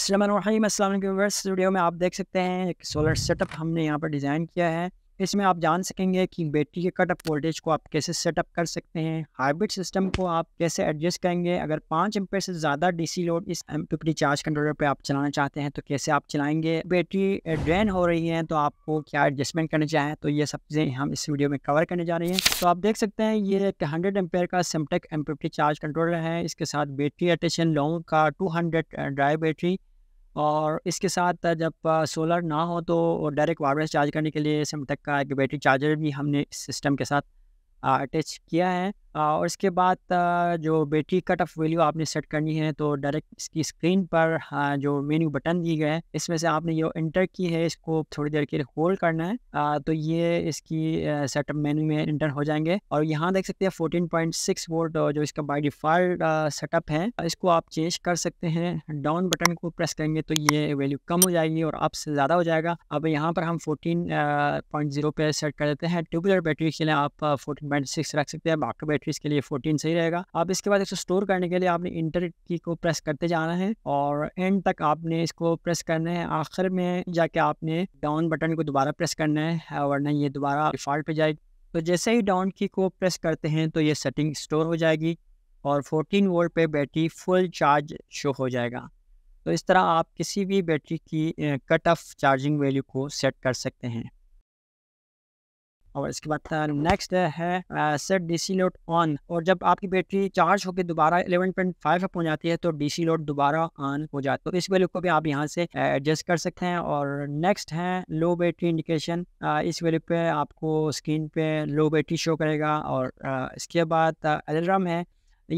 इसलिए स्टूडियो में आप देख सकते हैं एक सोलर सेटअप हमने यहाँ पर डिज़ाइन किया है इसमें आप जान सकेंगे कि बैटरी के कट वोल्टेज को आप कैसे सेटअप कर सकते हैं हाइब्रिड सिस्टम को आप कैसे एडजस्ट करेंगे अगर पाँच एम से ज़्यादा डीसी लोड इस एम चार्ज कंट्रोलर पे आप चलाना चाहते हैं तो कैसे आप चलाएंगे बैटरी ड्रेन हो रही है तो आपको क्या एडजस्टमेंट करना चाहें तो ये सब चीज़ें हम इस वीडियो में कवर करने जा रहे हैं तो आप देख सकते हैं ये एक हंड्रेड एम्पेयर का सिमटेक एम चार्ज कंट्रोलर है इसके साथ बैटरी अटेशन लॉन्ग का टू ड्राई बैटरी और इसके साथ जब सोलर ना हो तो डायरेक्ट वायरलेस चार्ज करने के लिए सिमटेक का एक बैटरी चार्जर भी हमने इस सिस्टम के साथ अटैच किया है और इसके बाद जो बैटरी कट ऑफ वैल्यू आपने सेट करनी है तो डायरेक्ट इसकी स्क्रीन पर हाँ, जो मेन्यू बटन दिए गए हैं इसमें से आपने जो इंटर की है इसको थोड़ी देर के लिए होल्ड करना है तो ये इसकी सेटअप मेन्यू में इंटर हो जाएंगे और यहाँ देख सकते हैं फोर्टीन पॉइंट सिक्स वोल्ट जो इसका बाई डिफॉल्ट सेटअप है इसको आप चेंज कर सकते हैं डाउन बटन को प्रेस करेंगे तो ये वैल्यू कम हो जाएगी और अप से ज़्यादा हो जाएगा अब यहाँ पर हम फोर्टीन पॉइंट जीरो पे सेट कर देते हैं ट्यूबुलर बैटरी के लिए आप फोर्टीन पॉइंट सिक्स रख सकते हैं बाकी बैटरी इसके लिए फोर्टीन सही रहेगा आप इसके बाद इसको स्टोर करने के लिए आपने इंटर की को प्रेस करते जाना है और एंड तक आपने इसको प्रेस करना है आखिर में जाके आपने डाउन बटन को दोबारा प्रेस करना है वरना ये दोबारा डिफॉल्ट पे जाएगी तो जैसे ही डाउन की को प्रेस करते हैं तो ये सेटिंग स्टोर हो जाएगी और 14 वोल्ट पे बैटरी फुल चार्ज शो हो जाएगा तो इस तरह आप किसी भी बैटरी की कट ऑफ चार्जिंग वैल्यू को सेट कर सकते हैं और इसके बाद नेक्स्ट है सेट डीसी लोड ऑन और जब आपकी बैटरी चार्ज होकर दोबारा 11.5 पॉइंट अप हो जाती है तो डीसी लोड दोबारा ऑन हो जाता है तो इस वैल्यू को भी आप यहाँ से एडजस्ट कर सकते हैं और नेक्स्ट है लो बैटरी इंडिकेशन इस वैल्यू पे आपको स्क्रीन पे लो बैटरी शो करेगा और इसके बाद अलार्म है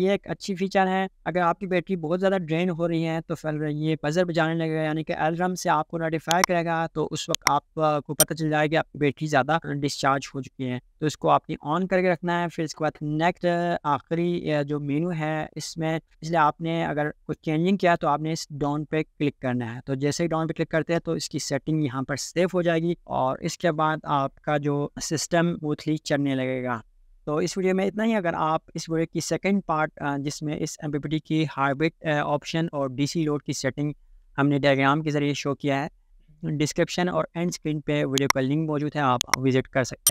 ये एक अच्छी फीचर है अगर आपकी बैटरी बहुत ज़्यादा ड्रेन हो रही है तो फिर ये बजर बजाने लगेगा यानी कि एलरम से आपको नोटिफाई करेगा तो उस वक्त आपको पता चल जाएगा कि आपकी बैटरी ज़्यादा डिस्चार्ज हो चुकी है तो इसको आपने ऑन करके रखना है फिर इसके बाद नेक्स्ट आखिरी जो मेनू है इसमें इसलिए आपने अगर कुछ चेंजिंग किया तो आपने इस डाउन पे क्लिक करना है तो जैसे ही डाउन पे क्लिक करते हैं तो इसकी सेटिंग यहाँ पर सेफ हो जाएगी और इसके बाद आपका जो सिस्टम वो थ्री चलने लगेगा तो इस वीडियो में इतना ही अगर आप इस वीडियो की सेकंड पार्ट जिसमें इस एम की हाइब्रिड ऑप्शन और डीसी लोड की सेटिंग हमने डायग्राम के ज़रिए शो किया है डिस्क्रिप्शन और एंड स्क्रीन पे वीडियो का लिंक मौजूद है आप विज़िट कर सकते हैं